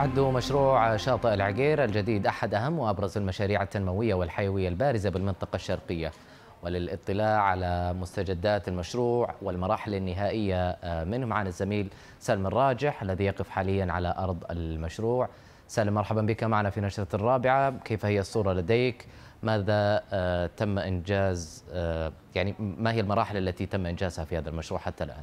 يعد مشروع شاطئ العقير الجديد أحد أهم وأبرز المشاريع التنموية والحيوية البارزة بالمنطقة الشرقية وللاطلاع على مستجدات المشروع والمراحل النهائية آه، منه معنا الزميل سلم الراجح الذي يقف حاليا على أرض المشروع سالم مرحبا بك معنا في نشرة الرابعة كيف هي الصورة لديك ماذا آه، تم إنجاز آه، يعني ما هي المراحل التي تم إنجازها في هذا المشروع حتى الآن؟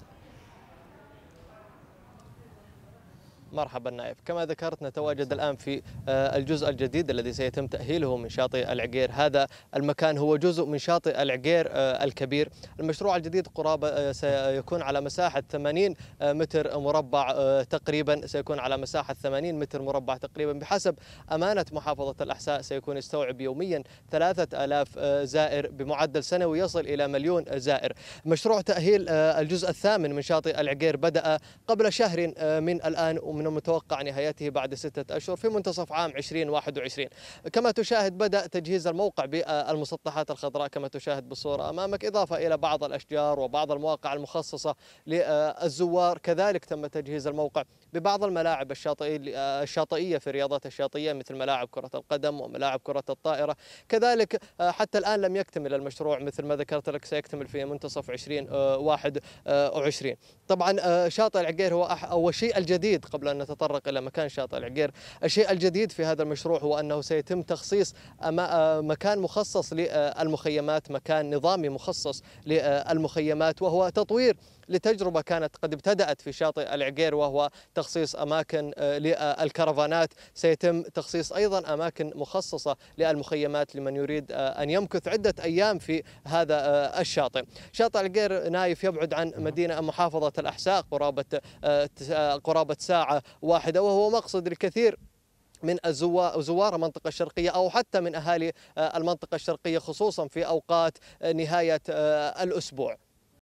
مرحبا نايف كما ذكرت نتواجد نعم. الآن في آه، الجزء الجديد الذي سيتم تأهيله من شاطئ العقير هذا المكان هو جزء من شاطئ العقير آه، الكبير المشروع الجديد قرابة آه، سيكون على مساحة 80 متر مربع تقريبا سيكون على مساحة 80 متر مربع تقريبا بحسب أمانة محافظة الأحساء سيكون يستوعب يوميا 3000 زائر بمعدل سنوي يصل إلى مليون زائر مشروع تأهيل الجزء الثامن من شاطئ العقير بدأ قبل شهر من الآن ومن انه متوقع نهايته بعد ستة أشهر في منتصف عام 2021 كما تشاهد بدأ تجهيز الموقع بالمسطحات الخضراء كما تشاهد بالصورة أمامك إضافة إلى بعض الأشجار وبعض المواقع المخصصة للزوار كذلك تم تجهيز الموقع ببعض الملاعب الشاطئية في الرياضات الشاطئية مثل ملاعب كرة القدم وملاعب كرة الطائرة كذلك حتى الآن لم يكتمل المشروع مثل ما ذكرت لك سيكتمل في منتصف 2021 طبعا شاطئ العقير هو أول شيء الجديد قبل أن نتطرق إلى مكان شاطئ العقير الشيء الجديد في هذا المشروع هو أنه سيتم تخصيص آه، مكان مخصص للمخيمات مكان نظامي مخصص للمخيمات وهو تطوير لتجربة كانت قد ابتدأت في شاطئ العقير وهو تخصيص أماكن آه، للكرفانات سيتم تخصيص أيضا أماكن مخصصة للمخيمات لمن يريد آه، أن يمكث عدة أيام في هذا آه، الشاطئ شاطئ العقير نايف يبعد عن نعم. مدينة محافظة الأحساء قرابة قرابة ساعة واحدة وهو مقصد الكثير من زوار المنطقة الشرقية أو حتى من أهالي المنطقة الشرقية خصوصا في أوقات نهاية الأسبوع